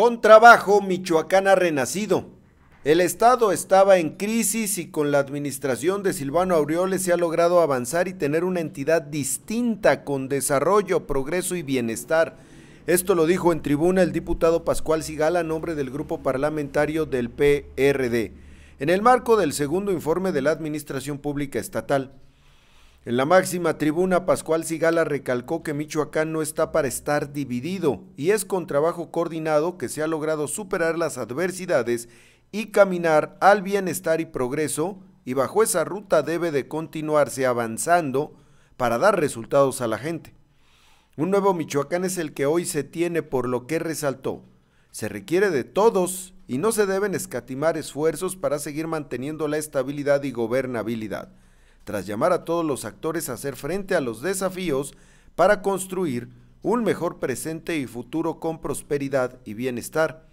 Con trabajo, Michoacán ha renacido. El Estado estaba en crisis y con la administración de Silvano Aureoles se ha logrado avanzar y tener una entidad distinta con desarrollo, progreso y bienestar. Esto lo dijo en tribuna el diputado Pascual Sigala a nombre del grupo parlamentario del PRD, en el marco del segundo informe de la Administración Pública Estatal. En la máxima tribuna, Pascual Sigala recalcó que Michoacán no está para estar dividido y es con trabajo coordinado que se ha logrado superar las adversidades y caminar al bienestar y progreso y bajo esa ruta debe de continuarse avanzando para dar resultados a la gente. Un nuevo Michoacán es el que hoy se tiene por lo que resaltó. Se requiere de todos y no se deben escatimar esfuerzos para seguir manteniendo la estabilidad y gobernabilidad tras llamar a todos los actores a hacer frente a los desafíos para construir un mejor presente y futuro con prosperidad y bienestar.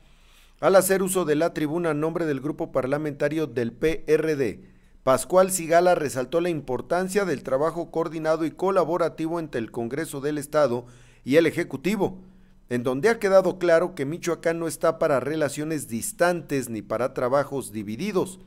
Al hacer uso de la tribuna en nombre del grupo parlamentario del PRD, Pascual Sigala resaltó la importancia del trabajo coordinado y colaborativo entre el Congreso del Estado y el Ejecutivo, en donde ha quedado claro que Michoacán no está para relaciones distantes ni para trabajos divididos,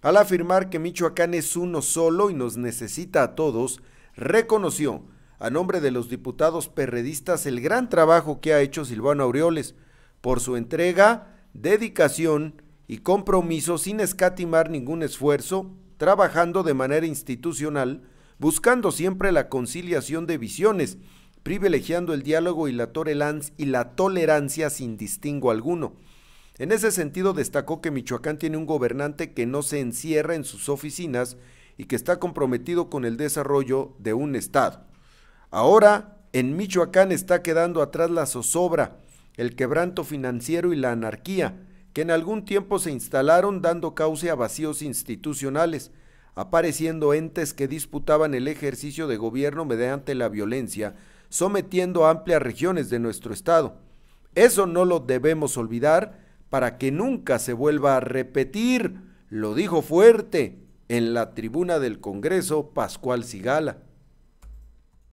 al afirmar que Michoacán es uno solo y nos necesita a todos, reconoció, a nombre de los diputados perredistas, el gran trabajo que ha hecho Silvano Aureoles por su entrega, dedicación y compromiso sin escatimar ningún esfuerzo, trabajando de manera institucional, buscando siempre la conciliación de visiones, privilegiando el diálogo y la, la tolerancia sin distingo alguno. En ese sentido, destacó que Michoacán tiene un gobernante que no se encierra en sus oficinas y que está comprometido con el desarrollo de un Estado. Ahora, en Michoacán está quedando atrás la zozobra, el quebranto financiero y la anarquía, que en algún tiempo se instalaron dando causa a vacíos institucionales, apareciendo entes que disputaban el ejercicio de gobierno mediante la violencia, sometiendo amplias regiones de nuestro Estado. Eso no lo debemos olvidar para que nunca se vuelva a repetir, lo dijo fuerte en la tribuna del Congreso Pascual Sigala.